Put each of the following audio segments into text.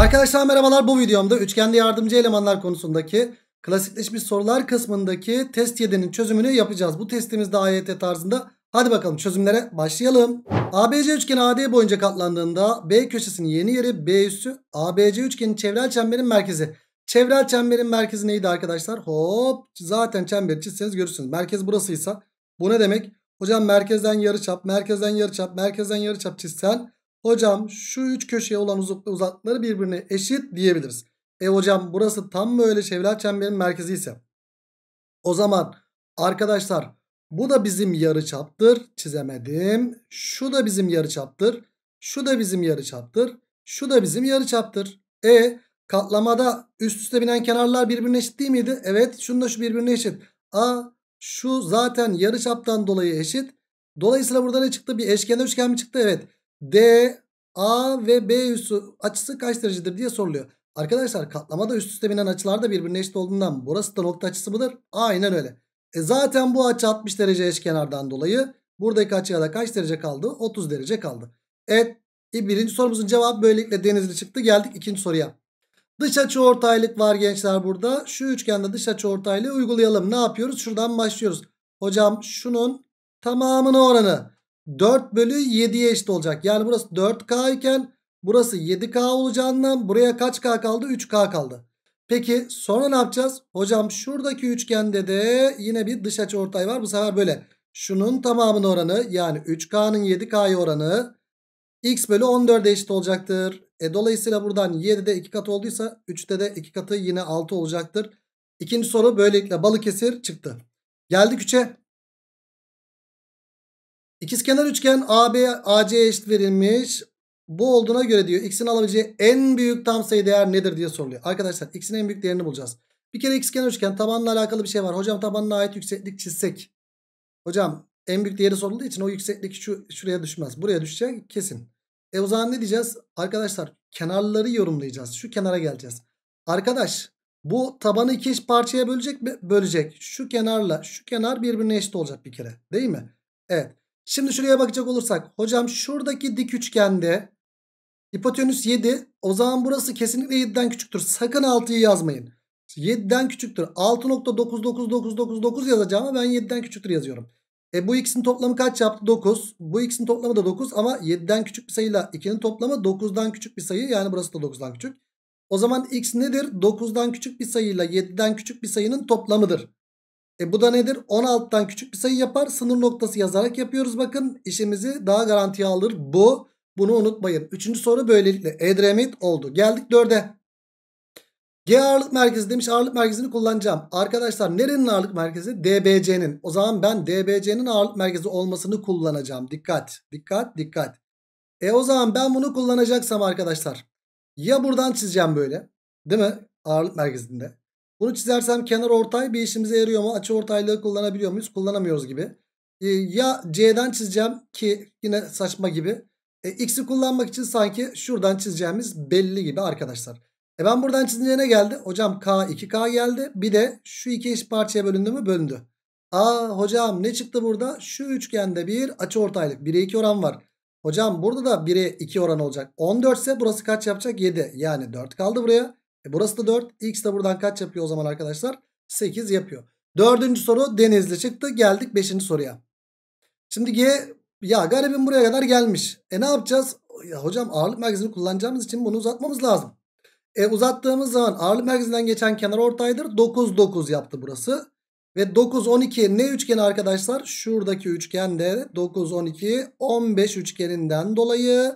Arkadaşlar merhabalar bu videomda üçgende yardımcı elemanlar konusundaki klasikleşmiş sorular kısmındaki test 7'nin çözümünü yapacağız. Bu testimizde AYT tarzında. Hadi bakalım çözümlere başlayalım. ABC üçgeni AD boyunca katlandığında B köşesinin yeni yeri B üssü ABC üçgenin çevrel çemberin merkezi. Çevrel çemberin merkezi neydi arkadaşlar? Hop zaten çember çizseniz görürsünüz. Merkez burasıysa bu ne demek? Hocam merkezden yarıçap, merkezden yarıçap, merkezden yarıçap çizsen Hocam şu üç köşeye olan uzaklıkları birbirine eşit diyebiliriz. E hocam burası tam böyle Şevlat çemberin merkezi ise. O zaman arkadaşlar bu da bizim yarı çaptır. Çizemedim. Şu da bizim yarı çaptır. Şu da bizim yarı çaptır. Şu da bizim yarı çaptır. E katlamada üst üste binen kenarlar birbirine eşit değil miydi? Evet şununla şu birbirine eşit. A şu zaten yarı çaptan dolayı eşit. Dolayısıyla burada ne çıktı? Bir eşkenar üçgen mi çıktı? Evet. D, A ve B üssü açısı kaç derecedir diye soruluyor. Arkadaşlar katlamada üst üste binen açılar da birbirine eşit olduğundan burası da nokta açısı mıdır? Aynen öyle. E zaten bu açı 60 derece eşkenardan dolayı buradaki açıya da kaç derece kaldı? 30 derece kaldı. Evet e, birinci sorumuzun cevabı böylelikle denizli çıktı. Geldik ikinci soruya. Dış açı ortaylık var gençler burada. Şu üçgende dış açı ortaylığı uygulayalım. Ne yapıyoruz? Şuradan başlıyoruz. Hocam şunun tamamına oranı. 4 bölü 7'ye eşit olacak. Yani burası 4K iken burası 7K olacağından buraya kaç K kaldı? 3K kaldı. Peki sonra ne yapacağız? Hocam şuradaki üçgende de yine bir dış açı ortay var. Bu sefer böyle. Şunun tamamının oranı yani 3K'nın 7K'ya oranı x bölü 14'e eşit olacaktır. E, dolayısıyla buradan 7'de 2 kat olduysa 3'te de 2 katı yine 6 olacaktır. İkinci soru böylelikle Balıkesir çıktı. Geldik 3'e. İkizkenar üçgen AB AC eşit verilmiş. Bu olduğuna göre diyor x'in alabileceği en büyük tam sayı değer nedir diye soruluyor. Arkadaşlar x'in en büyük değerini bulacağız. Bir kere ikizkenar üçgen tabanla alakalı bir şey var. Hocam tabanına ait yükseklik çizsek. Hocam en büyük değeri sorulduğu için o yükseklik şu, şuraya düşmez. Buraya düşecek kesin. E o zaman ne diyeceğiz? Arkadaşlar kenarları yorumlayacağız. Şu kenara geleceğiz. Arkadaş bu tabanı iki parçaya bölecek mi? Bölecek. Şu kenarla şu kenar birbirine eşit olacak bir kere. Değil mi? Evet. Şimdi şuraya bakacak olursak hocam şuradaki dik üçgende hipotenüs 7 o zaman burası kesinlikle 7'den küçüktür. Sakın 6'yı yazmayın. 7'den küçüktür. 6.99999 yazacağım ama ben 7'den küçüktür yazıyorum. E bu ikisinin toplamı kaç yaptı? 9. Bu ikisinin toplamı da 9 ama 7'den küçük bir sayıyla 2'nin toplamı 9'dan küçük bir sayı. Yani burası da 9'dan küçük. O zaman x nedir? 9'dan küçük bir sayıyla 7'den küçük bir sayının toplamıdır. E bu da nedir? 16'tan küçük bir sayı yapar. Sınır noktası yazarak yapıyoruz bakın. işimizi daha garantiye alır bu. Bunu unutmayın. Üçüncü soru böylelikle Edremit oldu. Geldik 4'e. G ağırlık merkezi demiş. Ağırlık merkezini kullanacağım. Arkadaşlar nerenin ağırlık merkezi? DBC'nin. O zaman ben DBC'nin ağırlık merkezi olmasını kullanacağım. Dikkat. Dikkat. Dikkat. E o zaman ben bunu kullanacaksam arkadaşlar. Ya buradan çizeceğim böyle. Değil mi? Ağırlık merkezinde. Bunu çizersem kenar ortay bir işimize yarıyor mu? Açı ortaylığı kullanabiliyor muyuz? Kullanamıyoruz gibi. E, ya C'den çizeceğim ki yine saçma gibi. E, X'i kullanmak için sanki şuradan çizeceğimiz belli gibi arkadaşlar. E ben buradan çizince ne geldi? Hocam K 2K geldi. Bir de şu iki eş parçaya bölündü mü? Bölündü. Aa hocam ne çıktı burada? Şu üçgende bir açı ortaylık. 1'e 2 oran var. Hocam burada da 1'e 2 oran olacak. 14 ise burası kaç yapacak? 7. Yani 4 kaldı buraya. E burası da 4. X de buradan kaç yapıyor o zaman arkadaşlar? 8 yapıyor. Dördüncü soru denizli çıktı. Geldik beşinci soruya. Şimdi G ya garibim buraya kadar gelmiş. E ne yapacağız? Ya hocam ağırlık merkezini kullanacağımız için bunu uzatmamız lazım. E uzattığımız zaman ağırlık merkezinden geçen kenar ortaydır. 9 9 yaptı burası. Ve 9 12 ne üçgeni arkadaşlar? Şuradaki üçgen de 9 12 15 üçgeninden dolayı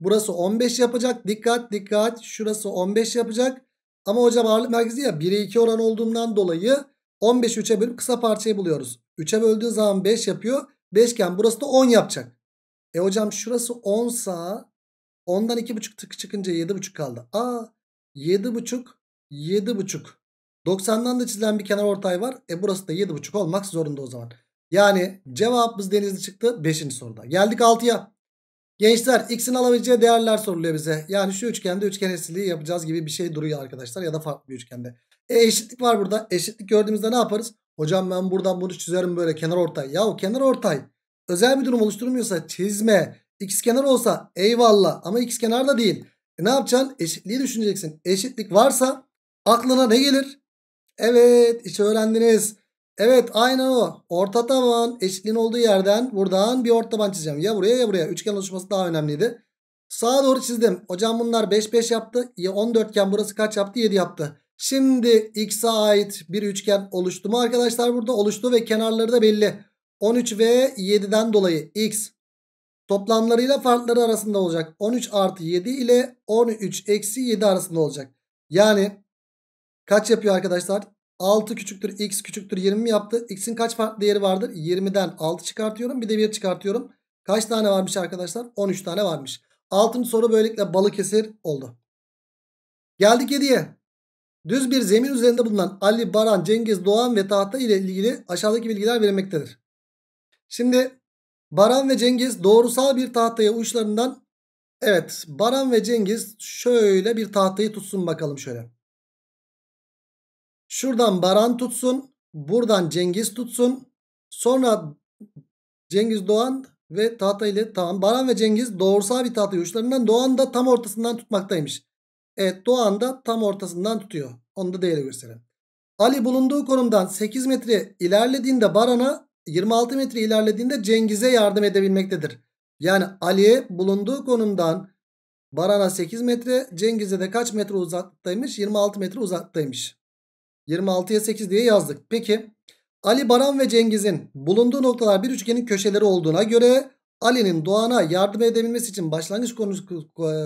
burası 15 yapacak. Dikkat dikkat şurası 15 yapacak. Ama hocam ağırlık merkezi ya 1'e 2 oran olduğundan dolayı 15 3'e bölüp kısa parçayı buluyoruz. 3'e böldüğü zaman 5 yapıyor. 5 iken burası da 10 yapacak. E hocam şurası 10 sa 10'dan 2,5 tık çıkınca 7,5 kaldı. Aa 7,5 7,5 90'dan da çizilen bir kenar ortay var. E burası da 7,5 olmak zorunda o zaman. Yani cevabımız denizli çıktı 5. soruda. Geldik 6'ya. Gençler x'in alabileceği değerler soruluyor bize. Yani şu üçgende üçgen eşitliği yapacağız gibi bir şey duruyor arkadaşlar ya da farklı bir üçgende. E eşitlik var burada. Eşitlik gördüğümüzde ne yaparız? Hocam ben buradan bunu çizerim böyle kenar ortay. Yahu kenar ortay özel bir durum oluşturmuyorsa çizme. X kenar olsa eyvallah ama x kenar da değil. E ne yapacaksın? Eşitliği düşüneceksin. Eşitlik varsa aklına ne gelir? Evet işte öğrendiniz. Evet aynen o. Orta taban eşitliğin olduğu yerden buradan bir orta taban çizeceğim. Ya buraya ya buraya. Üçgen oluşması daha önemliydi. Sağa doğru çizdim. Hocam bunlar 5 5 yaptı. 14 ken burası kaç yaptı? 7 yaptı. Şimdi x'e ait bir üçgen oluştu mu arkadaşlar? Burada oluştu ve kenarları da belli. 13 ve 7'den dolayı x toplamlarıyla farkları arasında olacak. 13 artı 7 ile 13 eksi 7 arasında olacak. Yani kaç yapıyor arkadaşlar? 6 küçüktür x küçüktür 20 mi yaptı? X'in kaç farklı değeri vardır? 20'den 6 çıkartıyorum. Bir de 1 çıkartıyorum. Kaç tane varmış arkadaşlar? 13 tane varmış. 6. soru böylelikle Balıkesir oldu. Geldik 7'ye. Düz bir zemin üzerinde bulunan Ali, Baran, Cengiz, Doğan ve Tahta ile ilgili aşağıdaki bilgiler verilmektedir. Şimdi Baran ve Cengiz doğrusal bir tahtaya uçlarından evet Baran ve Cengiz şöyle bir tahtayı tutsun bakalım şöyle. Şuradan Baran tutsun. Buradan Cengiz tutsun. Sonra Cengiz Doğan ve Tahta ile Taan. Baran ve Cengiz doğrusal bir tahta uçlarından Doğan da tam ortasından tutmaktaymış. Evet Doğan da tam ortasından tutuyor. Onu da değeri gösterelim. Ali bulunduğu konumdan 8 metre ilerlediğinde Baran'a 26 metre ilerlediğinde Cengiz'e yardım edebilmektedir. Yani Aliye bulunduğu konumdan Baran'a 8 metre Cengiz'e de kaç metre uzaklıktaymış? 26 metre uzaktaymış. 26'ya 8 diye yazdık. Peki Ali Baran ve Cengiz'in bulunduğu noktalar bir üçgenin köşeleri olduğuna göre Ali'nin Doğan'a yardım edebilmesi için başlangıç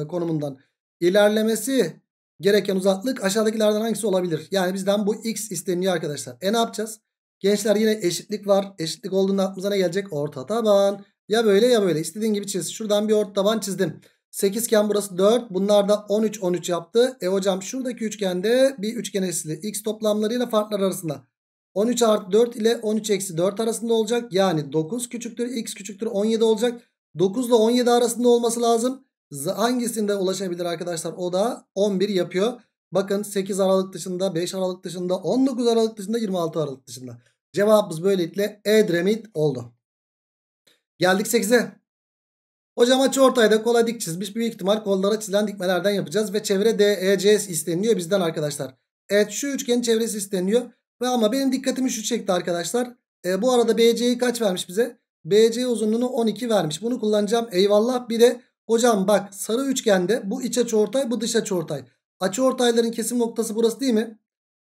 konumundan ilerlemesi gereken uzaklık aşağıdakilerden hangisi olabilir? Yani bizden bu x isteniyor arkadaşlar. E ne yapacağız? Gençler yine eşitlik var. Eşitlik olduğunda aklımıza ne gelecek? Orta taban. Ya böyle ya böyle. İstediğin gibi çiz. Şuradan bir orta taban çizdim. 8 iken burası 4. Bunlar da 13 13 yaptı. E hocam şuradaki üçgende bir üçgen eşitliği x toplamlarıyla farklar arasında. 13 artı 4 ile 13 eksi 4 arasında olacak. Yani 9 küçüktür x küçüktür 17 olacak. 9 ile 17 arasında olması lazım. Hangisinde ulaşabilir arkadaşlar? O da 11 yapıyor. Bakın 8 Aralık dışında 5 Aralık dışında 19 Aralık dışında 26 Aralık dışında. Cevabımız böylelikle Edremit oldu. Geldik 8'e. Hocam açı ortayda kola dik çizmiş. Büyük ihtimal kollara çizilen dikmelerden yapacağız. Ve çevre DEC isteniliyor bizden arkadaşlar. Evet şu üçgenin çevresi isteniyor Ve ama benim dikkatimi şu çekti arkadaşlar. E, bu arada BC'yi kaç vermiş bize? BC uzunluğunu 12 vermiş. Bunu kullanacağım. Eyvallah. Bir de hocam bak sarı üçgende bu iç açı ortay bu dış açı ortay. Açı ortayların kesim noktası burası değil mi?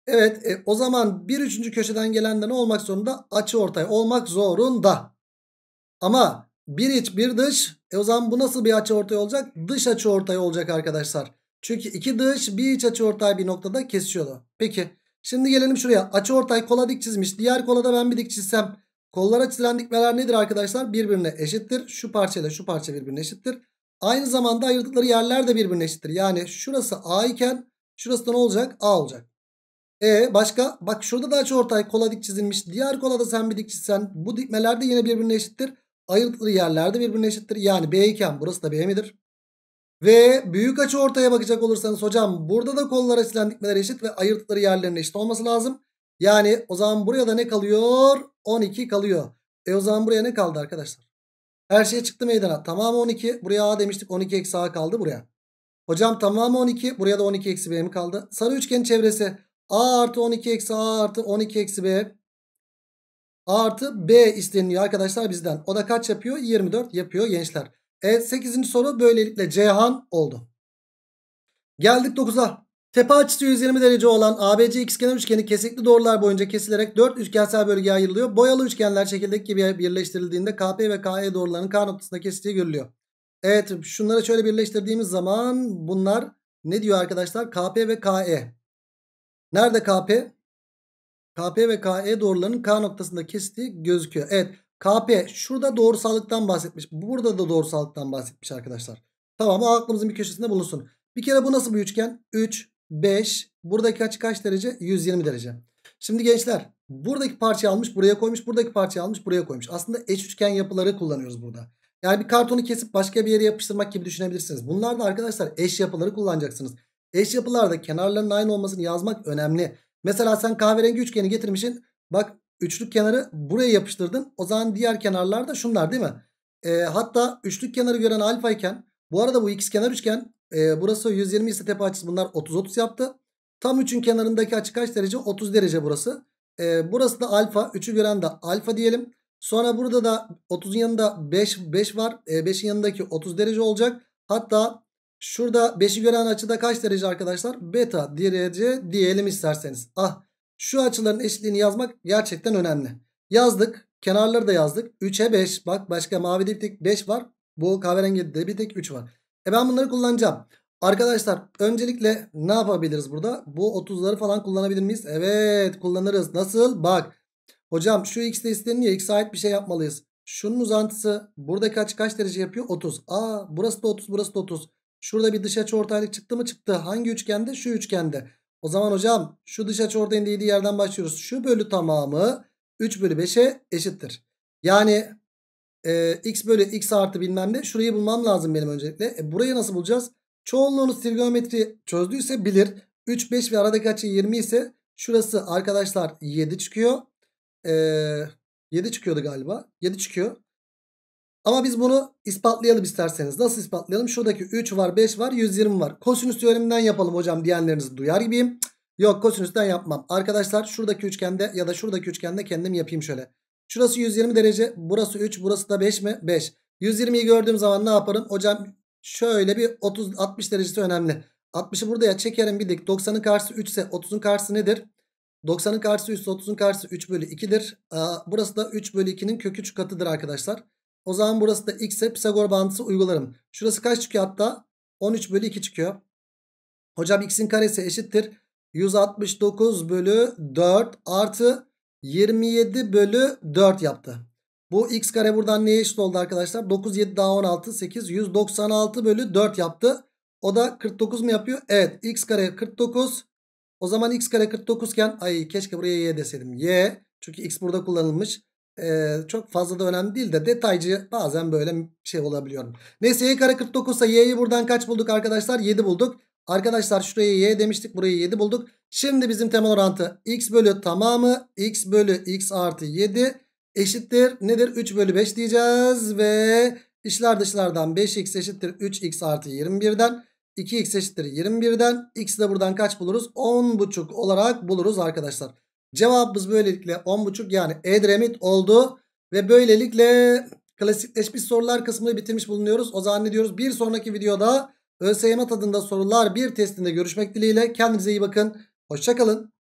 Evet e, o zaman bir üçüncü köşeden gelenden olmak zorunda? Açı ortay olmak zorunda. Ama bir iç bir dış. E o zaman bu nasıl bir açı ortay olacak? Dış açı ortay olacak arkadaşlar. Çünkü iki dış bir iç açı ortay bir noktada kesişiyordu. Peki şimdi gelelim şuraya. Açı ortay kola dik çizmiş. Diğer kola da ben bir dik çizsem. Kollara çizilen dikmeler nedir arkadaşlar? Birbirine eşittir. Şu parçayla şu parça birbirine eşittir. Aynı zamanda ayırdıkları yerler de birbirine eşittir. Yani şurası A iken şurası da ne olacak? A olacak. E başka? Bak şurada da açı ortay kola dik çizilmiş. Diğer kola da sen bir dik çizsen bu dikmeler de yine birbirine eşittir ayrıntılı yerlerde birbirine eşittir. Yani B iken burası da B midir? Ve büyük açı ortaya bakacak olursanız hocam burada da kollar açılan dikmeler eşit ve ayırtıkları yerlerinin eşit olması lazım. Yani o zaman buraya da ne kalıyor? 12 kalıyor. E o zaman buraya ne kaldı arkadaşlar? Her şey çıktı meydana. Tamamı 12. Buraya A demiştik. 12 eksi A kaldı buraya. Hocam tamamı 12. Buraya da 12 eksi B mi kaldı? Sarı üçgenin çevresi A artı 12 eksi A artı 12 eksi B A Artı B isteniyor arkadaşlar bizden. O da kaç yapıyor? 24 yapıyor gençler. Evet 8. soru böylelikle Cihan oldu. Geldik 9'a. Tepe açısı 120 derece olan ABC ikizkenar üçgeni kesikli doğrular boyunca kesilerek 4 üçgensel bölgeye ayrılıyor. Boyalı üçgenler şekildeki gibi birleştirildiğinde KP ve KE doğrularının K noktasında kestiği görülüyor. Evet şunları şöyle birleştirdiğimiz zaman bunlar ne diyor arkadaşlar? KP ve KE. Nerede KP? KP ve KE doğrularının K noktasında kestiği gözüküyor. Evet KP şurada doğrusallıktan bahsetmiş. Burada da doğrusallıktan bahsetmiş arkadaşlar. Tamam aklımızın bir köşesinde bulunsun. Bir kere bu nasıl bir üçgen? 3, 5. Buradaki açı kaç derece? 120 derece. Şimdi gençler buradaki parçayı almış buraya koymuş. Buradaki parçayı almış buraya koymuş. Aslında eş üçgen yapıları kullanıyoruz burada. Yani bir kartonu kesip başka bir yere yapıştırmak gibi düşünebilirsiniz. Bunlar da arkadaşlar eş yapıları kullanacaksınız. Eş yapılarda kenarların aynı olmasını yazmak önemli. Mesela sen kahverengi üçgeni getirmişsin. Bak üçlük kenarı buraya yapıştırdın. O zaman diğer kenarlar da şunlar değil mi? E, hatta üçlük kenarı gören alfa iken bu arada bu ikiz kenar üçgen e, burası 120 ise tepe açısı bunlar 30-30 yaptı. Tam üçün kenarındaki açı kaç derece? 30 derece burası. E, burası da alfa. üçü gören de alfa diyelim. Sonra burada da 30'un yanında 5, 5 var. E, ee, 5'in yanındaki 30 derece olacak. Hatta Şurada 5'i gören açıda kaç derece arkadaşlar? Beta derece diyelim isterseniz. Ah şu açıların eşitliğini yazmak gerçekten önemli. Yazdık. Kenarları da yazdık. 3'e 5. Bak başka mavi de bir tek 5 var. Bu kahverengi de bir tek 3 var. E ben bunları kullanacağım. Arkadaşlar öncelikle ne yapabiliriz burada? Bu 30'ları falan kullanabilir miyiz? Evet kullanırız. Nasıl? Bak. Hocam şu x de ya x'e ait bir şey yapmalıyız. Şunun uzantısı buradaki açı kaç derece yapıyor? 30. Aa burası da 30 burası da 30. Şurada bir dış açı ortaylık çıktı mı çıktı. Hangi üçgende? Şu üçgende. O zaman hocam şu dış açı ortayın değdiği yerden başlıyoruz. Şu bölü tamamı 3 bölü 5'e eşittir. Yani e, x bölü x artı bilmem ne. Şurayı bulmam lazım benim öncelikle. E, burayı nasıl bulacağız? Çoğunluğunuz trigonometri çözdüyse bilir. 3, 5 ve aradaki açı 20 ise şurası arkadaşlar 7 çıkıyor. E, 7 çıkıyordu galiba. 7 çıkıyor. Ama biz bunu ispatlayalım isterseniz. Nasıl ispatlayalım? Şuradaki 3 var 5 var 120 var. Kosinüs teoreminden yapalım hocam diyenlerinizi duyar gibiyim. Yok kosinüsten yapmam. Arkadaşlar şuradaki üçgende ya da şuradaki üçgende kendim yapayım şöyle. Şurası 120 derece. Burası 3. Burası da 5 mi? 5. 120'yi gördüğüm zaman ne yaparım? Hocam şöyle bir 30 60 derecesi önemli. 60'ı burada ya çekerim bir dik. 90'ın karşısı 3 ise 30'un karşısı nedir? 90'ın karşısı 3 30'un karşısı 3 bölü 2'dir. Burası da 3 bölü 2'nin kökü 3 katıdır arkadaşlar. O zaman burası da x'e Pisagor bağıntısı uygularım. Şurası kaç çıkıyor hatta? 13 bölü 2 çıkıyor. Hocam x'in karesi eşittir. 169 bölü 4 artı 27 bölü 4 yaptı. Bu x kare buradan neye eşit oldu arkadaşlar? 9, 7 daha 16, 8, 196 bölü 4 yaptı. O da 49 mu yapıyor? Evet x kare 49. O zaman x kare 49 iken ay keşke buraya y deseydim. Y çünkü x burada kullanılmış e, çok fazla da önemli değil de detaycı bazen böyle şey olabiliyorum. Neyse y kare 49 ise y'yi buradan kaç bulduk arkadaşlar? 7 bulduk. Arkadaşlar şuraya y demiştik burayı 7 bulduk. Şimdi bizim temel orantı x bölü tamamı x bölü x artı 7 eşittir nedir? 3 bölü 5 diyeceğiz ve işler dışlardan 5x eşittir 3x artı 21'den 2x eşittir 21'den x de buradan kaç buluruz? 10,5 olarak buluruz arkadaşlar. Cevabımız böylelikle 10.5 yani Edremit oldu. Ve böylelikle klasikleşmiş sorular kısmını bitirmiş bulunuyoruz. O zaman ne diyoruz? Bir sonraki videoda ÖSYM tadında sorular bir testinde görüşmek dileğiyle. Kendinize iyi bakın. Hoşçakalın.